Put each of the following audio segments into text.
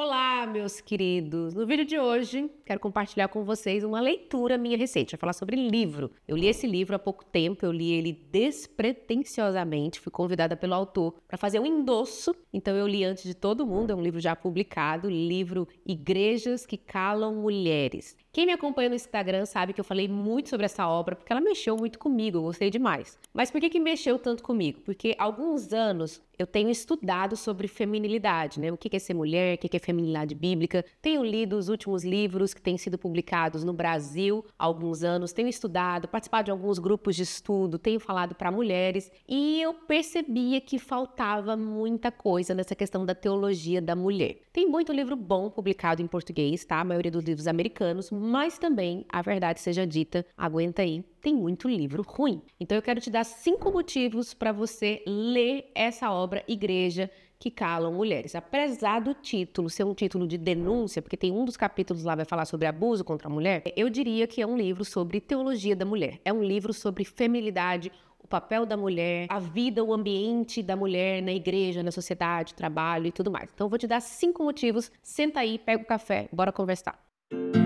Olá, meus queridos! No vídeo de hoje, quero compartilhar com vocês uma leitura minha recente, Vou falar sobre livro. Eu li esse livro há pouco tempo, eu li ele despretensiosamente, fui convidada pelo autor para fazer um endosso, então eu li antes de todo mundo, é um livro já publicado, livro Igrejas que Calam Mulheres. Quem me acompanha no Instagram sabe que eu falei muito sobre essa obra porque ela mexeu muito comigo, eu gostei demais. Mas por que, que mexeu tanto comigo? Porque há alguns anos eu tenho estudado sobre feminilidade, né? O que é ser mulher, o que é feminilidade bíblica. Tenho lido os últimos livros que têm sido publicados no Brasil há alguns anos, tenho estudado, participado de alguns grupos de estudo, tenho falado para mulheres e eu percebia que faltava muita coisa nessa questão da teologia da mulher. Tem muito livro bom publicado em português, tá? A maioria dos livros americanos, mas também, a verdade seja dita, aguenta aí, tem muito livro ruim. Então eu quero te dar cinco motivos para você ler essa obra Igreja que calam mulheres. Apesar do título ser um título de denúncia, porque tem um dos capítulos lá vai falar sobre abuso contra a mulher, eu diria que é um livro sobre teologia da mulher. É um livro sobre feminilidade, o papel da mulher, a vida, o ambiente da mulher na igreja, na sociedade, trabalho e tudo mais. Então eu vou te dar cinco motivos. Senta aí, pega o café, bora conversar. Música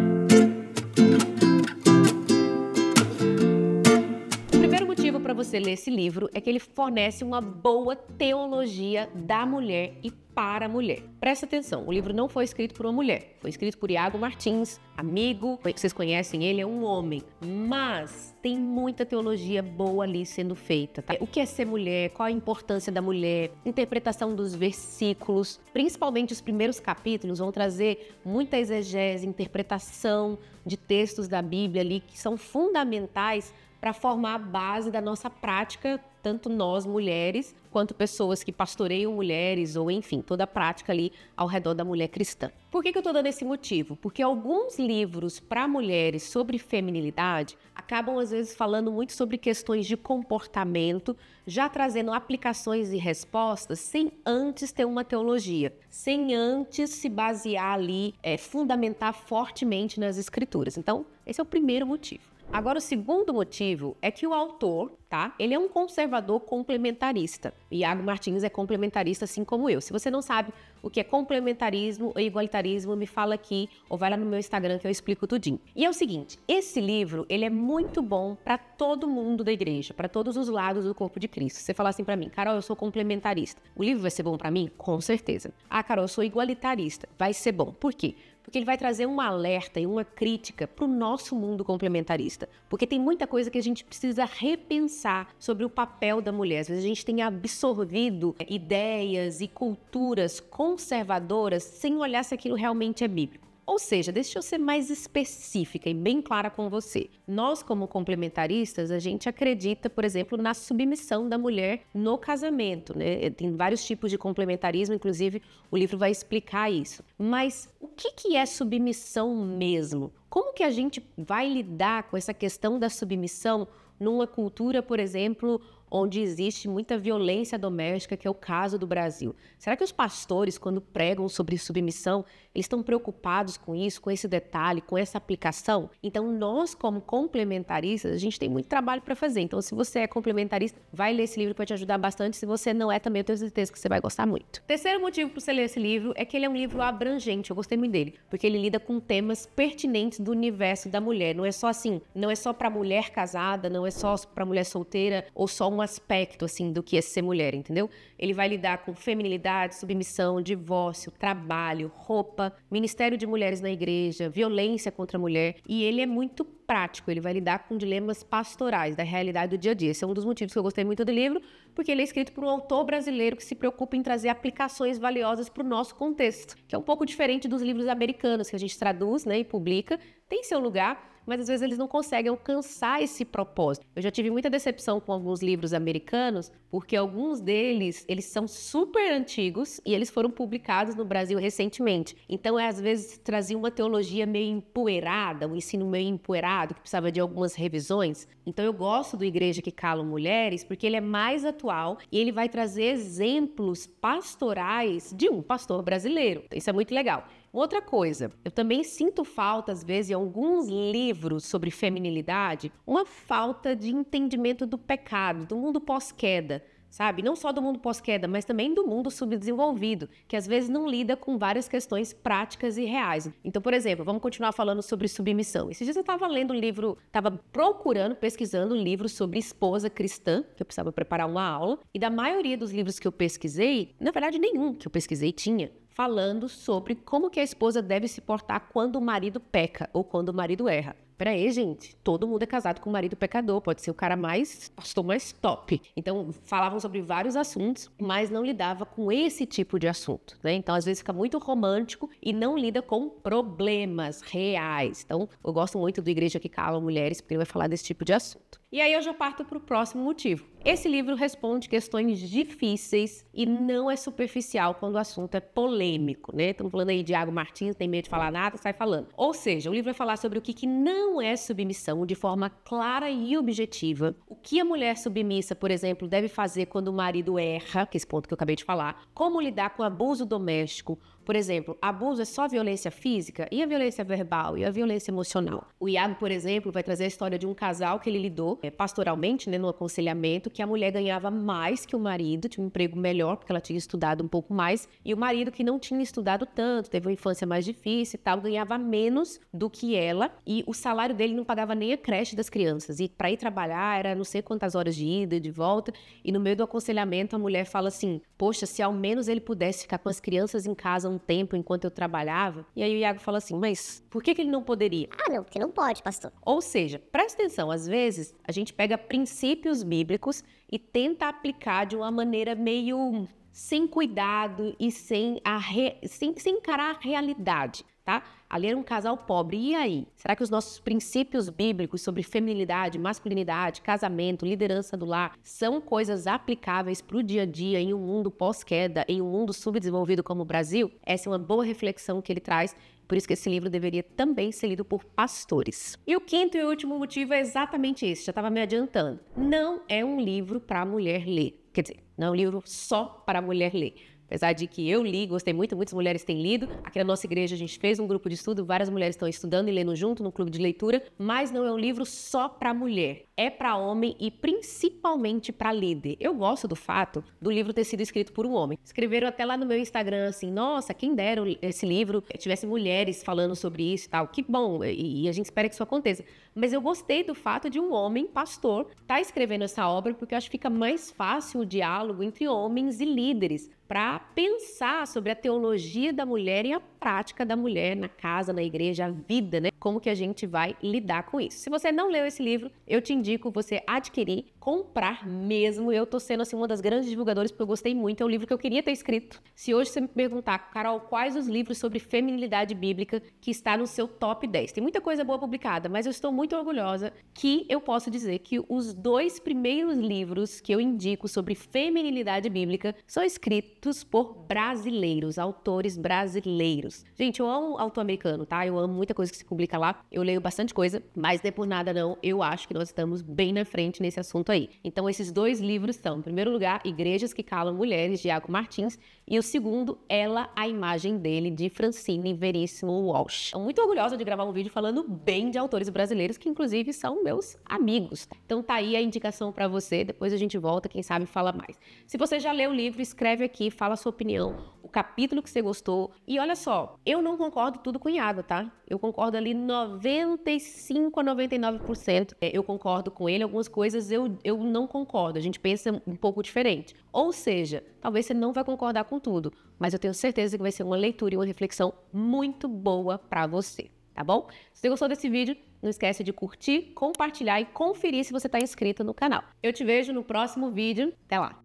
para você ler esse livro é que ele fornece uma boa teologia da mulher e para a mulher. Presta atenção, o livro não foi escrito por uma mulher, foi escrito por Iago Martins, amigo, vocês conhecem ele, é um homem, mas tem muita teologia boa ali sendo feita, tá? O que é ser mulher, qual a importância da mulher, interpretação dos versículos, principalmente os primeiros capítulos vão trazer muita exegese, interpretação de textos da Bíblia ali que são fundamentais para formar a base da nossa prática, tanto nós mulheres, quanto pessoas que pastoreiam mulheres, ou enfim, toda a prática ali ao redor da mulher cristã. Por que, que eu estou dando esse motivo? Porque alguns livros para mulheres sobre feminilidade acabam, às vezes, falando muito sobre questões de comportamento, já trazendo aplicações e respostas sem antes ter uma teologia, sem antes se basear ali, é, fundamentar fortemente nas escrituras. Então, esse é o primeiro motivo. Agora, o segundo motivo é que o autor, tá? Ele é um conservador complementarista. Iago Martins é complementarista, assim como eu. Se você não sabe o que é complementarismo ou igualitarismo, me fala aqui ou vai lá no meu Instagram que eu explico tudinho. E é o seguinte, esse livro, ele é muito bom para todo mundo da igreja, para todos os lados do corpo de Cristo. Você fala assim para mim, Carol, eu sou complementarista. O livro vai ser bom para mim? Com certeza. Ah, Carol, eu sou igualitarista. Vai ser bom. Por quê? porque ele vai trazer um alerta e uma crítica para o nosso mundo complementarista. Porque tem muita coisa que a gente precisa repensar sobre o papel da mulher. Às vezes a gente tem absorvido ideias e culturas conservadoras sem olhar se aquilo realmente é bíblico. Ou seja, deixa eu ser mais específica e bem clara com você. Nós, como complementaristas, a gente acredita, por exemplo, na submissão da mulher no casamento. Né? Eh, tem vários tipos de complementarismo, inclusive o livro vai explicar isso. Mas o que, que é submissão mesmo? Como que a gente vai lidar com essa questão da submissão numa cultura, por exemplo, onde existe muita violência doméstica, que é o caso do Brasil. Será que os pastores, quando pregam sobre submissão, eles estão preocupados com isso, com esse detalhe, com essa aplicação? Então, nós, como complementaristas, a gente tem muito trabalho para fazer. Então, se você é complementarista, vai ler esse livro para te ajudar bastante. Se você não é também, eu tenho certeza que você vai gostar muito. Terceiro motivo para você ler esse livro é que ele é um livro abrangente. Eu gostei muito dele, porque ele lida com temas pertinentes do universo da mulher. Não é só assim, não é só para mulher casada, não é só para mulher solteira ou só uma um aspecto assim do que é ser mulher, entendeu? Ele vai lidar com feminilidade, submissão, divórcio, trabalho, roupa, ministério de mulheres na igreja, violência contra a mulher, e ele é muito prático, ele vai lidar com dilemas pastorais da realidade do dia a dia. Esse é um dos motivos que eu gostei muito do livro, porque ele é escrito por um autor brasileiro que se preocupa em trazer aplicações valiosas para o nosso contexto, que é um pouco diferente dos livros americanos que a gente traduz, né, e publica, tem seu lugar, mas às vezes eles não conseguem alcançar esse propósito. Eu já tive muita decepção com alguns livros americanos, porque alguns deles, eles são super antigos e eles foram publicados no Brasil recentemente. Então, é, às vezes trazia uma teologia meio empoeirada, um ensino meio empoeirado, que precisava de algumas revisões. Então, eu gosto do Igreja que Calam Mulheres, porque ele é mais atual e ele vai trazer exemplos pastorais de um pastor brasileiro. Então, isso é muito legal. Outra coisa, eu também sinto falta, às vezes, em alguns livros sobre feminilidade, uma falta de entendimento do pecado, do mundo pós-queda sabe? Não só do mundo pós-queda, mas também do mundo subdesenvolvido, que às vezes não lida com várias questões práticas e reais. Então, por exemplo, vamos continuar falando sobre submissão. Esses dias eu estava lendo um livro, estava procurando, pesquisando um livro sobre esposa cristã, que eu precisava preparar uma aula, e da maioria dos livros que eu pesquisei, na verdade nenhum que eu pesquisei tinha falando sobre como que a esposa deve se portar quando o marido peca ou quando o marido erra. Peraí, gente, todo mundo é casado com um marido pecador, pode ser o cara mais, pastor mais top. Então, falavam sobre vários assuntos, mas não lidava com esse tipo de assunto, né? Então, às vezes fica muito romântico e não lida com problemas reais. Então, eu gosto muito do Igreja que Cala Mulheres, porque ele vai falar desse tipo de assunto. E aí eu já parto para o próximo motivo. Esse livro responde questões difíceis e não é superficial quando o assunto é polêmico, né? Estamos falando aí de Diago Martins, tem medo de falar nada, sai falando. Ou seja, o livro vai falar sobre o que, que não é submissão de forma clara e objetiva, o que a mulher submissa, por exemplo, deve fazer quando o marido erra, que é esse ponto que eu acabei de falar, como lidar com o abuso doméstico, por exemplo, abuso é só violência física? E a violência verbal? E a violência emocional? O Iago, por exemplo, vai trazer a história de um casal que ele lidou é, pastoralmente, né, no aconselhamento, que a mulher ganhava mais que o marido, tinha um emprego melhor, porque ela tinha estudado um pouco mais, e o marido, que não tinha estudado tanto, teve uma infância mais difícil e tal, ganhava menos do que ela, e o salário dele não pagava nem a creche das crianças. E para ir trabalhar era não sei quantas horas de ida e de volta, e no meio do aconselhamento a mulher fala assim: Poxa, se ao menos ele pudesse ficar com as crianças em casa um tempo enquanto eu trabalhava. E aí o Iago fala assim: Mas por que, que ele não poderia? Ah, não, porque não pode, pastor. Ou seja, presta atenção, às vezes a gente pega princípios bíblicos e tenta aplicar de uma maneira meio sem cuidado e sem, re... sem, sem encarar a realidade tá? Ali era um casal pobre. E aí? Será que os nossos princípios bíblicos sobre feminilidade, masculinidade, casamento, liderança do lar são coisas aplicáveis para o dia a dia em um mundo pós-queda, em um mundo subdesenvolvido como o Brasil? Essa é uma boa reflexão que ele traz por isso que esse livro deveria também ser lido por pastores. E o quinto e último motivo é exatamente esse, já estava me adiantando. Não é um livro para mulher ler. Quer dizer, não é um livro só para mulher ler. Apesar de que eu li, gostei muito, muitas mulheres têm lido. Aqui na nossa igreja a gente fez um grupo de estudo, várias mulheres estão estudando e lendo junto no clube de leitura, mas não é um livro só para mulher é para homem e principalmente para líder. Eu gosto do fato do livro ter sido escrito por um homem. Escreveram até lá no meu Instagram assim: nossa, quem dera esse livro eh, tivesse mulheres falando sobre isso e tal. Que bom, eh, e, a gente espera que isso aconteça. Mas eu gostei do fato de um homem, pastor, estar tá escrevendo essa obra, porque eu acho que fica mais fácil o diálogo entre homens e líderes para pensar sobre a teologia da mulher e a prática da mulher na casa, na igreja, a vida, né? Como que a gente vai lidar com isso. Se você não leu esse livro, eu te indico indico você adquirir comprar mesmo. Eu tô sendo assim uma das grandes divulgadoras porque eu gostei muito, é um livro que eu queria ter escrito. Se hoje você me perguntar, Carol, quais os livros sobre feminilidade bíblica que está no seu top 10? Tem muita coisa boa publicada, mas eu estou muito orgulhosa que eu posso dizer que os dois primeiros livros que eu indico sobre feminilidade bíblica são escritos por brasileiros, autores brasileiros. Gente, eu amo autor americano, tá? Eu amo muita coisa que se publica lá. Eu leio bastante coisa, mas nem é por nada não. Eu acho que nós estamos bem na frente nesse assunto aí. Então, esses dois livros são, em primeiro lugar, Igrejas que Calam Mulheres, de Iago Martins, e o segundo, Ela, a Imagem Dele, de Francine Veríssimo Walsh. Estou muito orgulhosa de gravar um vídeo falando bem de autores brasileiros, que inclusive são meus amigos. Então, tá aí a indicação para você, depois a gente volta, quem sabe fala mais. Se você já leu o livro, escreve aqui, fala a sua opinião, o capítulo que você gostou. E olha só, eu não concordo tudo com Iago, tá? Eu concordo ali 95 a 99%. É, eu concordo com ele, algumas coisas eu eu não concordo. A gente pensa um pouco diferente. Ou seja, talvez você não vai concordar com tudo, mas eu tenho certeza que vai ser uma leitura e uma reflexão muito boa para você, tá bom? Se você gostou desse vídeo, não esquece de curtir, compartilhar e conferir se você está inscrito no canal. Eu te vejo no próximo vídeo. Até lá!